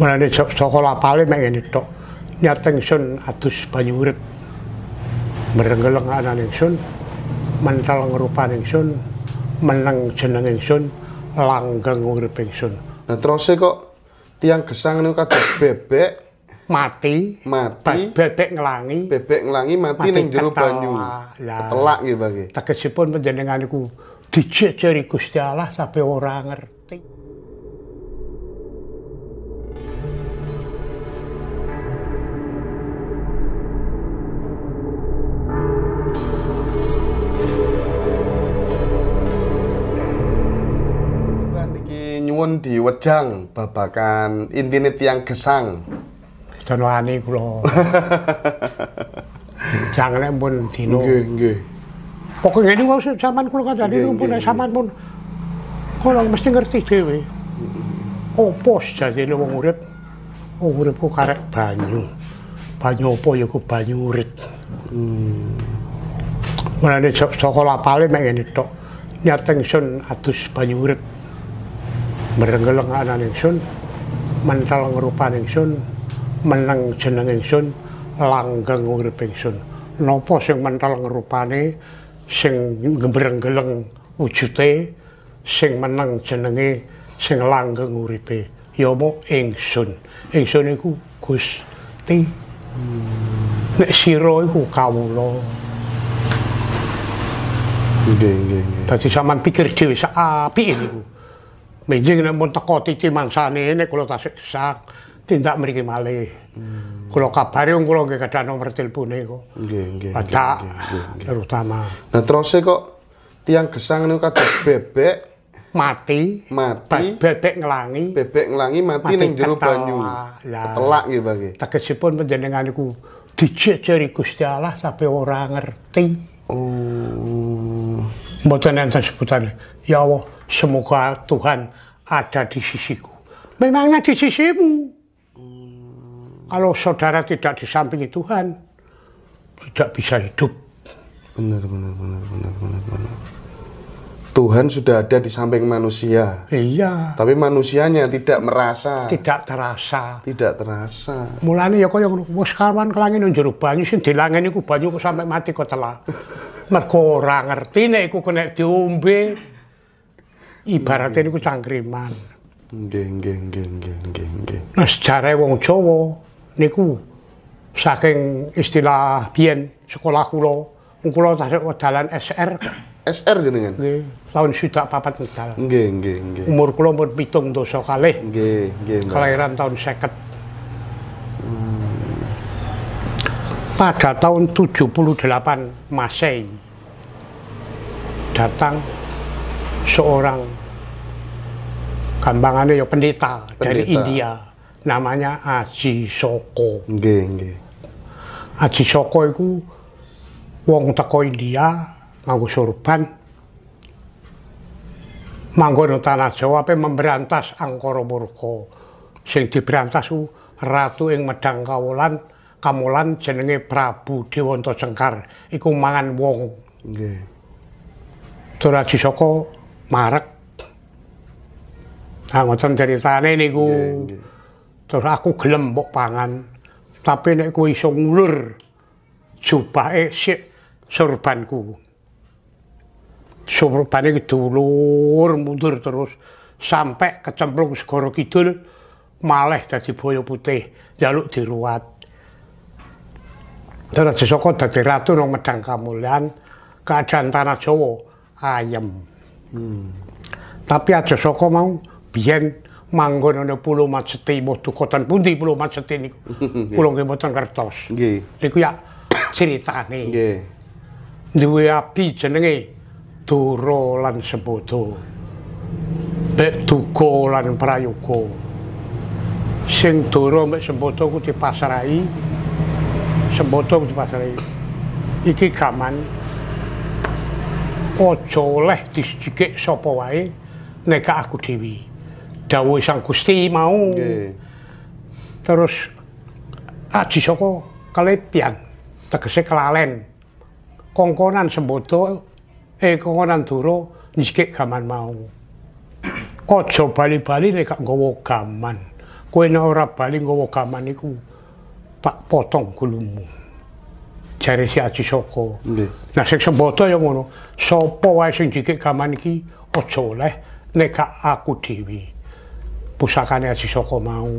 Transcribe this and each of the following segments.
Mulane saka lapale mak ini tok. Nyateng sun adus banyu urip. Merenggeleng anak ingsun, mental ngerupan ingsun, meneng jeneng ingsun, langgeng urip ingsun. Nah terus kok tiang gesang niku kados bebek mati, mati, bebek ngelangi, bebek ngelangi mati, mati ning jero banyu. Telak nggih, Pak. Tegesipun panjenengan niku dijejeri Gusti Allah tapi orang ngerti. pun diwejang babakan intinit yang gesang jenwani kulo jangan yang pun dino nge, nge. pokoknya ini waktu zaman kulo kan tadi zaman pun kulo mesti ngerti dewe mm opo jane wong urip wong urip ku karek banyu banyu opo ya ku banyu urip hmm. menane sok sokola pale mek ngene tok nyateng sun atus banyu urip merenggeleng anane sun mental ngrupane sun meneng jenenge sun langgeng uripe sun nopo sing mental ngrupane sing gembrenggeleng wujute sing meneng jenenge sing langgeng uripe ya apa ingsun ingsun iku Gusti nek sira iku kawula nggih nggih nggih dadi pikir dhewe sak apike niku Menjing nek pun teko titi mangsane nek kula tasik sak tindak mriki male, kalau hmm. Kula kabari wong kula nggih gadah nomor telepone kok. Nggih, nggih. Ada terutama. Nah, terusnya kok tiang kesang niku kados bebek mati, mati bebek ngelangi, bebek ngelangi mati, mati ning jero banyu. Ketelak nggih, Pak nggih. Tegesipun panjenengan niku dijejeri Gusti Allah tapi ora ngerti. Oh. Mboten enten sebutan. Ya Allah, semoga Tuhan ada di sisiku. Memangnya di sisimu. Hmm. Kalau saudara tidak di samping Tuhan, tidak bisa hidup. Benar, benar, benar, benar, benar, benar. Tuhan sudah ada di samping manusia. Iya. Tapi manusianya tidak merasa. Tidak terasa. Tidak terasa. Mulane ya kaya wis kawan kelangin njero banyu sing sih, iku banyu kok sampai mati kok telah. Mergo ora ngerti nek iku kena diombe ibaratnya niku cangkriman. Geng Geng, geng, geng, geng, geng. Nah sejarah wong Jawa niku saking istilah bien sekolah kulo kula tasik wadalan SR. SR jenengan? Nggih tahun sudah papat medal. Nggih, nggih, nggih. Umur kula pun pitung dosa kalih. Nggih, nggih. Kelahiran tahun 50. Hmm. Pada tahun 78 Masehi datang seorang gampangannya ya pendeta, pendeta, dari India namanya Aji Soko. Nggih, nggih. Aji Soko itu wong teko India nganggo sorban manggono tanah Jawa pe memberantas angkara murka sing diberantas ku ratu ing medang kawulan kamulan jenenge Prabu Dewanta Cengkar iku mangan wong nggih Turaji Soko marek Nah, ngoten ceritane niku. Terus aku gelem mbok pangan. Tapi nek ku iso ngulur jubahe sik sorbanku. sumrubane gedulur mundur terus sampai kecemplung segoro kidul malih dadi boyo putih jaluk diruat Dara Jisoko dadi ratu nang medang kamulian keadaan tanah Jawa ayem hmm. tapi aja Soko mau biyen manggon ana pulau Majeti mau dukotan pundi pulau Majeti niku pulau kemboten kertos nggih niku ya ceritane nggih duwe abdi jenenge Duro lan sebodo Bek duko lan prayuko Sing duro mek sebodo ku dipasarai Sebodo ku Iki kaman Ojo leh disjikik sopo wae Neka aku dewi Dawu sang gusti mau Terus Aji soko kelepian Tegese kelalen Kongkonan sebodo Kongkonan e kongo nan turo nisike kaman mau. Ojo bali-bali nekak ngowo kaman. Kue na ora bali ngowo kaman iku tak potong kulumu. Jari si Aji Soko. Nah, sik semboto yang sopo wae sing jikik kaman iki, ojo leh, nekak aku dewi. Pusakane Aji Soko mau.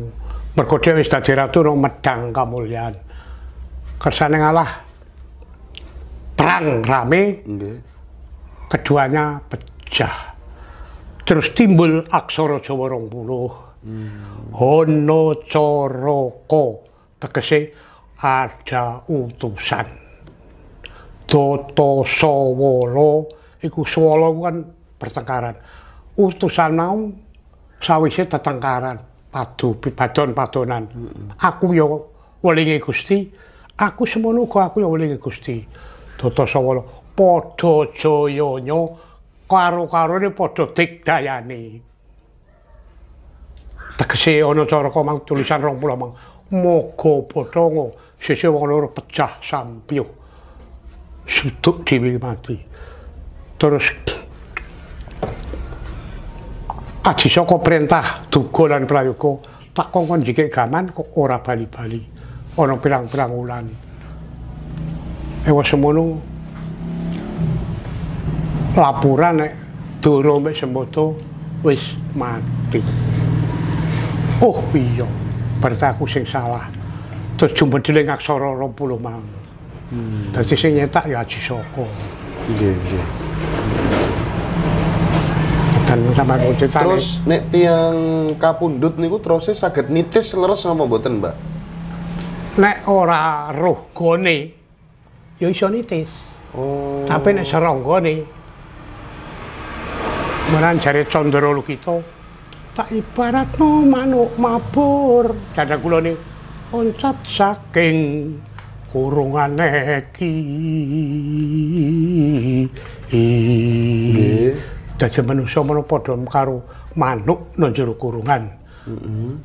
Merkodia wis tadi ratu no medang kamulian. Kersane ngalah, perang rame, Nde. keduanya pecah. Terus timbul aksara Jawa puluh Hmm. Hono coroko tegese ada utusan. Doto Sawala iku Swala kan pertengkaran. Utusan mau sawise tetengkaran padu padon-padonan. Hmm. Aku yo ya welinge Gusti, aku semono aku ya welinge Gusti. Doto Sawala padha jayanya karo-karone padha digdayane. Tegese ana caraka mang tulisan 20 mang moga padhanga sese wonor pecah sampiyo. Sutuk dewi mati. Terus Aji saka perintah duga lan prayoga tak kongkon jikik gaman kok ora bali-bali ana pirang-pirang wulan. Ewa semono laporan nek eh, doro mek semboto wis mati. Oh iya, berarti aku sing salah. Terus jumbedeling aksara 20 mang. Hmm. Dadi sing nyetak ya Haji Soko. Nggih, nggih. Dan sama Terus nek tiang kapundhut niku terus saged nitis leres napa mboten, Mbak? Nek ora roh gone ya iso nitis. Oh. Tapi nek seronggone Kemudian cari condoro lu gitu. Tak ibarat manuk mabur. Dada gula ini. Oncat saking kurungan eki. Dada manusia mana podom karo manuk nonjuru kurungan. Mm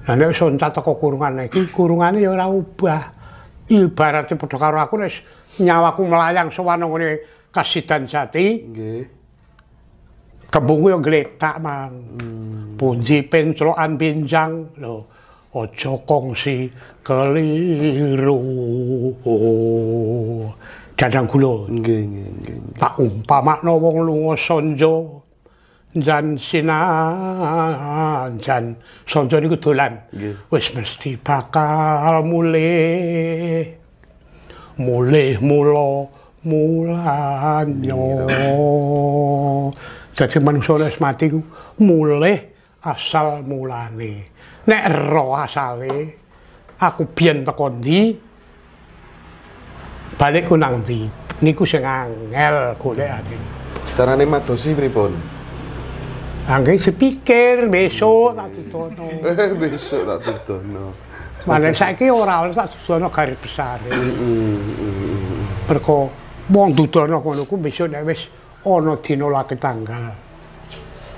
-hmm. Nah, oncat teko kurungan eki. Kurungan ini yang ubah. Ibaratnya podom karo aku nih. Nyawaku melayang sewa nongone kasih dan jati. Nggak. kembung yang geletak man hmm. punji ping celokan pinjang lo ojo kongsi keliru jadang gulo tak umpama no wong lungo sonjo jan sinan jan sonjo ini kudulan wis mesti bakal muleh, muleh mulo mulanyo Jadi manusia nek mati ku mulih asal mulane. Nek ero asale aku biyen teko ndi balik ku nang ndi. Niku sing angel golekake. Carane madosi pripun? Angge sepikir besok tak tutono. Eh besok tak tutono. Mana saiki ora oleh tak tutono garis besar. Heeh. Perko wong tutono ngono ku besok nek wis Oh dina laki tanggal.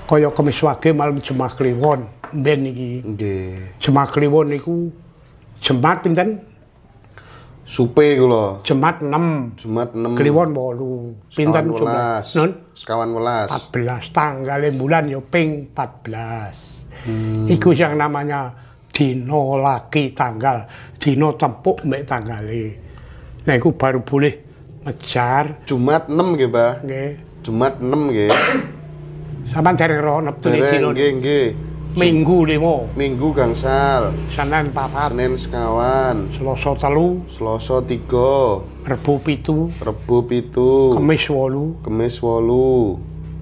Kaya kemis wage malam Jemaah Kliwon mben iki. Nggih. Jumat Kliwon niku Jemaat pinten? Supe kula. Jemaat 6. Jemaat 6. Kliwon 8. Pinten Jumat? Nun? Sekawan welas. 14 tanggale bulan ya ping 14. Hmm. Iku yang namanya dino laki tanggal, tampuk tempuk mek tanggale. Nah iku baru boleh ngejar Jumat 6 nggih, Mbah. Nggih. Jumat 6 nggih. Sampeyan cari roh neptune dina. Nggih, nggih. Minggu limo. Minggu gangsal. Senin papat. Senin sekawan. Selasa telu. Selasa tiga. Rebu pitu. Rebu pitu. Kemis wolu. Kemis wolu.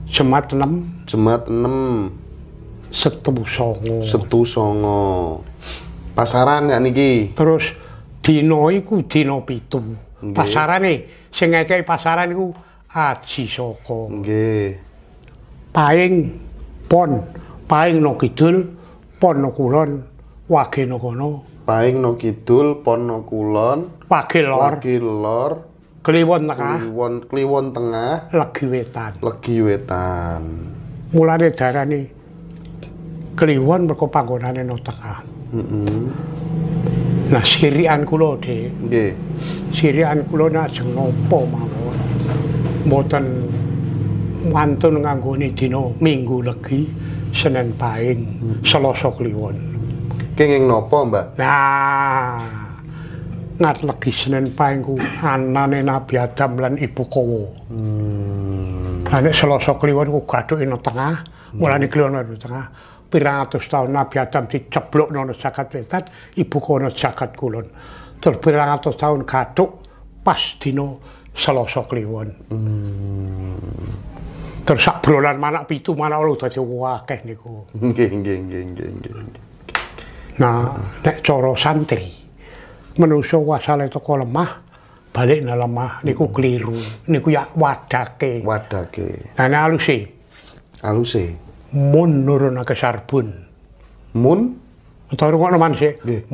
Jumat enam. Jumat enam. Setu songo. Setu songo. Pasaran ya niki. Terus dino iku dino pitu. Pasaran nih, Sengaja pasaran iku aji saka paing pon paing no kidul pon no kulon wage no kono paing no kidul pon kulon wage lor wage lor kliwon tengah kliwon kliwon tengah legi wetan legi wetan mulane darane kliwon mergo panggonane no tengah mm -hmm. nah sirian kula de nggih sirian kula nak jeng nopo mawon mboten wantun nganggone dina Minggu Legi, Senin Pahing, Selasa Kliwon. Kenging napa, Mbah? Nah. Nat Legi Senin Pahing ku anane Nabi Adam lan Ibu Kowo. Hmm. Ana Selasa Kliwon ku gathuke nang tengah, hmm. Kliwon nang tengah. pirangatus atus tahun Nabi Adam diceblok nono jagat wetan, ibu kono jagat kulon. Terus pirang atus tahun gaduk pas dino selasa liwon Hmm. Terus sak bulan mana pitu mana lu dadi akeh niku. Nggih nggih nggih nggih nggih. Nah, nek cara santri manusa asale teko lemah balik nang lemah niku hmm. keliru. Niku ya wadake. Wadake. Nah, nek aluse. Aluse. Mun nurunake sarbun. Mun Entar kok nemen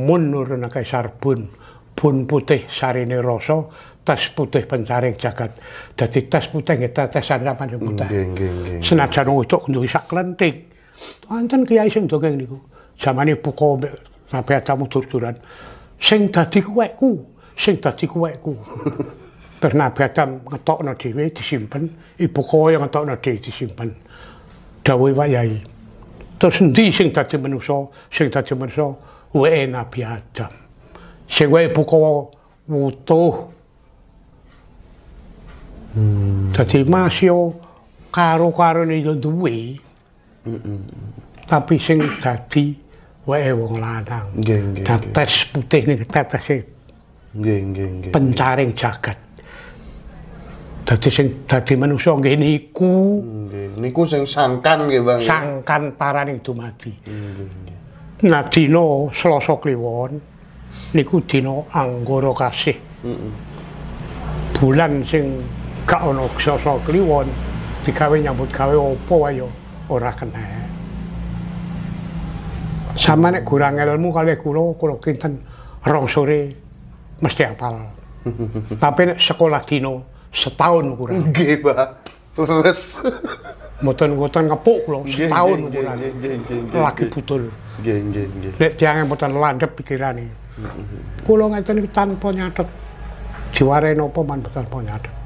Mun nurunake sarbun. Bun putih sarine rasa tas putih pencaring jagat dadi tas putih nggih tetes sampean putih nggih nggih nggih senajan utuk nduwe sak klentik wonten kiai sing dongeng niku zamane buka sampe atamu turturan sing dadi kuweku sing dadi kuweku terus nabi adam ngetokno dhewe disimpen ibu kaya ngetokno dhewe disimpen dawuh wa yai terus ndi sing dadi manusa sing dadi manusa wae nabi adam sing wae ibu kaya utuh Jadi masyo karo-karo ini itu duwe. Tapi sing jadi wae wong lanang. Tetes putih ini tetes pencaring jagat. Jadi sing jadi manusia ini niku. Niku sing sangkan gitu bang. Sangkan para ini itu mati. Nah dino selosok kliwon. Niku dino anggoro kasih. Bulan sing gak ono sosok kliwon digawe nyambut gawe opo ayo ora kena. Sama nek kurang ilmu kali kulo kula kinten rong sore mesti apal. Tapi nek sekolah dino setahun kurang. Nggih, Pak. Leres. Mboten-mboten ngepuk kula setahun kurang. Lagi putul. Nggih, nggih, nggih. landep tiange er mboten landhep pikirane. Kula mm-hmm. ngeten er tanpa nyatet. Diware napa man tanpa nyatet.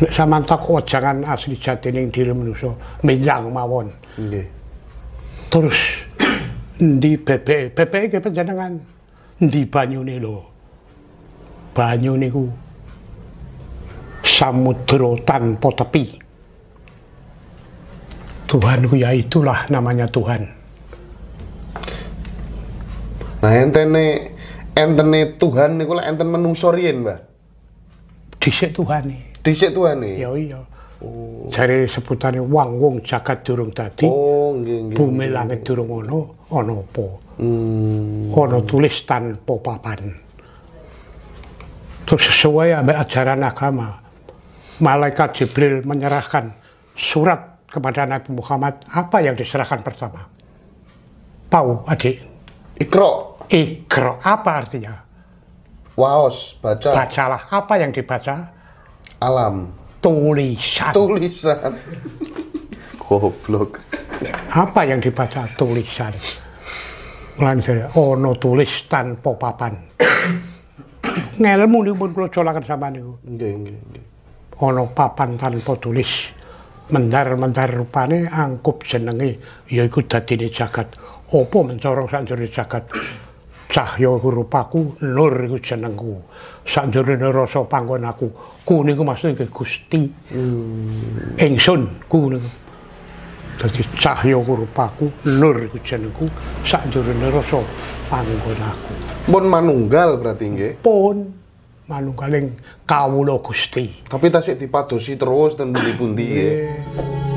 Nek sampean takok jangan asli jatining diri manusa menyang mawon. Nggih. Terus endi bebek? Bebek ki panjenengan endi banyune lho? Banyu niku samudra tanpa tepi. Tuhanku ya itulah namanya Tuhan. Nah entene entene Tuhan niku lek enten menungso riyen, mbak. Dhisik nih Dhisik nih Ya iya. Oh. Jadi seputane wang wong jagat durung tadi Oh, Bumi langit durung ono, ono popapan Hmm. Ono tulis tanpa papan. Terus sesuai ambil ajaran agama. Malaikat Jibril menyerahkan surat kepada Nabi Muhammad. Apa yang diserahkan pertama? Tahu, adik? Ikro. Ikro. Apa artinya? Waos, baca. Bacalah. Apa yang dibaca? Alam. Tulisan. Tulisan. Goblok. Apa yang dibaca? Tulisan. lanjut saya, oh no tulis tanpa papan. Ngelmu nih pun kalau colakan sama nih. Enggak, enggak, enggak. Oh no papan tanpa tulis. Mendar-mendar rupane angkup jenenge, ya ikut dadi jagat. Apa mencorong sanjuri jagat. cahya rupaku nur iku jenengku sakjane rasa panggon aku ku niku maksude ke Gusti ingsun hmm. ku niku dadi cahya rupaku nur iku jenengku sakjane rasa panggon aku pun manunggal berarti nggih pun manunggaling kawula Gusti tapi tasik dipadosi terus ten pundi-pundi nggih